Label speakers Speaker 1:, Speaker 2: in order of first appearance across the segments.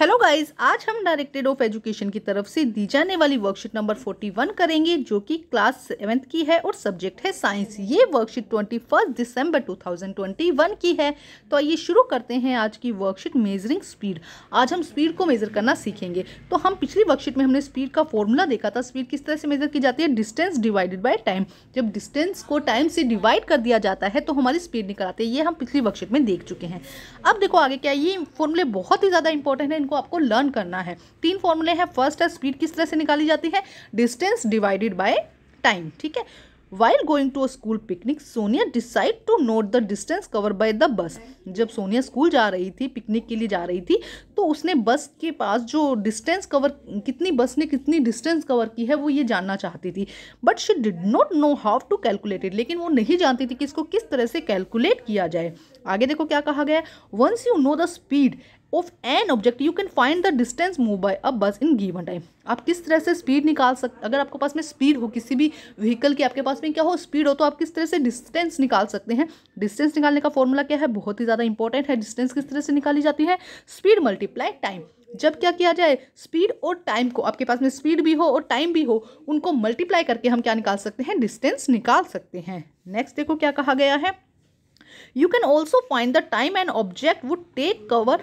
Speaker 1: hello guys आज हम directed of education की तरफ से दी जाने वाली वर्कशीट नंबर 41 करेंगे जो कि क्लास सेवेंथ की है और सब्जेक्ट है साइंस ये वर्कशीट 21 दिसंबर 2021 की है तो आइए शुरू करते हैं आज की वर्कशीट मेजरिंग स्पीड आज हम स्पीड को मेज़र करना सीखेंगे तो हम पिछली वर्कशीट में हमने स्पीड का फॉर्मूला देखा था स्पीड किस तरह से मेज़र की जाती है डिस्टेंस डिवाइडेड बाई टाइम जब डिस्टेंस को टाइम से डिवाइड कर दिया जाता है तो हमारी स्पीड निकल आती है ये हम पिछली वर्कशीट में देख चुके हैं अब देखो आगे क्या ये फॉर्मूले बहुत ही ज़्यादा इंपॉर्टेंट है को आपको लर्न करना है तीन फॉर्मूले हैं फर्स्ट है स्पीड किस तरह से निकाली जाती है डिस्टेंस डिवाइडेड बाय टाइम ठीक है while going to a school picnic Sonia decide to note the distance cover by the bus जब सोनिया स्कूल जा रही थी पिकनिक के लिए जा रही थी तो उसने बस के पास जो डिस्टेंस कवर कितनी बस ने कितनी डिस्टेंस कवर की है वो ये जानना चाहती थी but she did not know how to calculate it लेकिन वो नहीं जानती थी कि इसको किस तरह से कैलकुलेट किया जाए आगे देखो क्या कहा गया once you know the speed of an object you can find the distance move by a bus in given time आप किस तरह से स्पीड निकाल सकते अगर आपके पास में स्पीड हो किसी भी व्हीकल की आपके पास में क्या हो स्पीड हो तो आप किस तरह से डिस्टेंस निकाल सकते हैं डिस्टेंस निकालने का फॉर्मूला क्या है बहुत ही ज़्यादा इंपॉर्टेंट है डिस्टेंस किस तरह से निकाली जाती है स्पीड मल्टीप्लाई टाइम जब क्या किया जाए स्पीड और टाइम को आपके पास में स्पीड भी हो और टाइम भी हो उनको मल्टीप्लाई करके हम क्या निकाल सकते हैं डिस्टेंस निकाल सकते हैं नेक्स्ट देखो क्या कहा गया है you can also find the time an object would take cover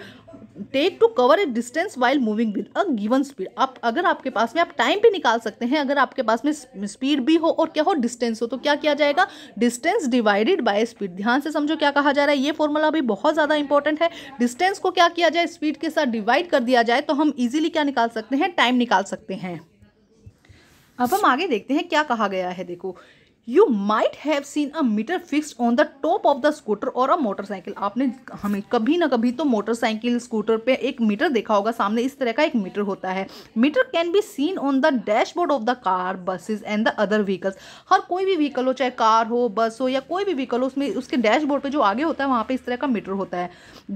Speaker 1: take to cover a distance while moving with a given speed आप अगर आपके पास में आप टाइम भी निकाल सकते हैं अगर आपके पास में स्पीड भी हो और क्या हो डिस्टेंस हो तो क्या किया जाएगा डिस्टेंस डिवाइडेड बाय स्पीड ध्यान से समझो क्या कहा जा रहा है ये फॉर्मूला भी बहुत ज़्यादा इंपॉर्टेंट है डिस्टेंस को क्या किया जाए स्पीड के साथ डिवाइड कर दिया जाए तो हम ईजिली क्या निकाल सकते हैं टाइम निकाल सकते हैं अब हम आगे देखते हैं क्या कहा गया है देखो you might have seen a meter fix on the top of the scooter और अ मोटरसाइकिल आपने हमें कभी ना कभी तो मोटरसाइकिल स्कूटर पे एक मीटर देखा होगा सामने इस तरह का एक मीटर होता है meter can be seen on the dashboard of the car buses and the other vehicles हर कोई भी व्हीकल हो चाहे कार हो बस हो या कोई भी व्हीकल हो उसमें उसके डैशबोर्ड पे जो आगे होता है वहाँ पे इस तरह का मीटर होता है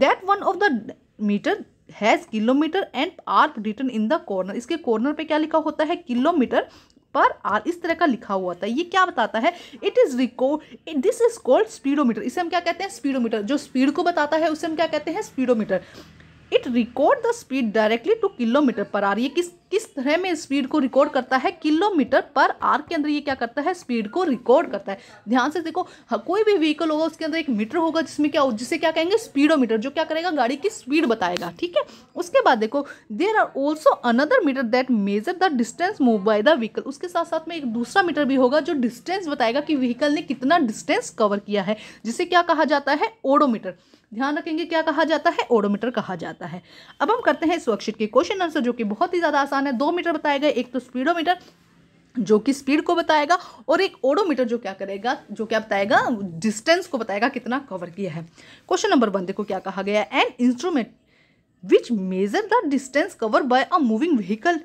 Speaker 1: that one of the meter has kilometre and arc return in the corner इसके कॉर्नर पे क्या लिखा होता है किलोमीटर पर आर इस तरह का लिखा हुआ था ये क्या बताता है it is record this is called speedometer इसे हम क्या कहते हैं स्पीडोमीटर जो स्पीड को बताता है उसे हम क्या कहते हैं speedometer it record the speed directly to kilometre per hour ये किस किस तरह में स्पीड को रिकॉर्ड करता है किलोमीटर पर आर के अंदर ये क्या करता है स्पीड को रिकॉर्ड करता है ध्यान से देखो हाँ, कोई भी व्हीकल होगा उसके अंदर एक मीटर होगा जिसमें क्या जिसे क्या कहेंगे स्पीडोमीटर जो क्या करेगा गाड़ी की स्पीड बताएगा ठीक है उसके बाद देखो there are also another meter that measure the distance move by the vehicle उसके साथ साथ में एक दूसरा मीटर भी होगा जो डिस्टेंस बताएगा कि व्हीकल ने कितना डिस्टेंस कवर किया है जिसे क्या कहा जाता है ओडोमीटर ध्यान रखेंगे क्या कहा जाता है ओडोमीटर कहा जाता है अब हम करते हैं सुरक्षित के क्वेश्चन आंसर जो कि बहुत ही ज़्यादा आसान बताना है दो मीटर बताया गया एक तो स्पीडोमीटर जो कि स्पीड को बताएगा और एक ओडोमीटर जो क्या करेगा जो क्या बताएगा डिस्टेंस को बताएगा कितना कवर किया है क्वेश्चन नंबर वन देखो क्या कहा गया and instrument which measure the distance cover by a moving vehicle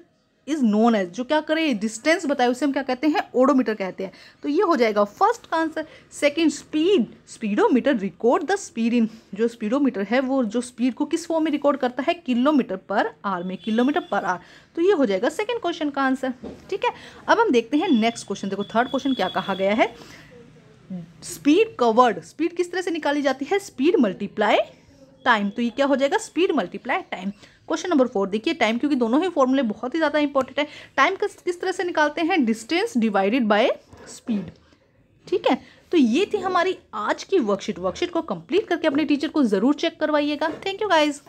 Speaker 1: is known as जो क्या करे डिस्टेंस बताए उसे हम क्या कहते हैं ओडोमीटर कहते हैं तो ये हो जाएगा फर्स्ट का answer second speed speedometer record the speed in जो स्पीडोमीटर है वो जो स्पीड को किस फॉर्म में रिकॉर्ड करता है किलोमीटर पर आर में किलोमीटर पर आर तो ये हो जाएगा सेकेंड क्वेश्चन का आंसर ठीक है अब हम देखते हैं नेक्स्ट क्वेश्चन देखो थर्ड क्वेश्चन क्या कहा गया है स्पीड कवर्ड स्पीड किस तरह से निकाली जाती है स्पीड मल्टीप्लाई टाइम तो ये क्या हो जाएगा speed multiply time question number four देखिए टाइम क्योंकि दोनों ही फॉर्मूले बहुत ही ज़्यादा इंपॉर्टेंट है टाइम किस तरह से निकालते हैं डिस्टेंस डिवाइडेड बाय स्पीड ठीक है तो ये थी हमारी आज की वर्कशीट वर्कशीट को कंप्लीट करके अपने टीचर को ज़रूर चेक करवाइएगा थैंक यू गाइज़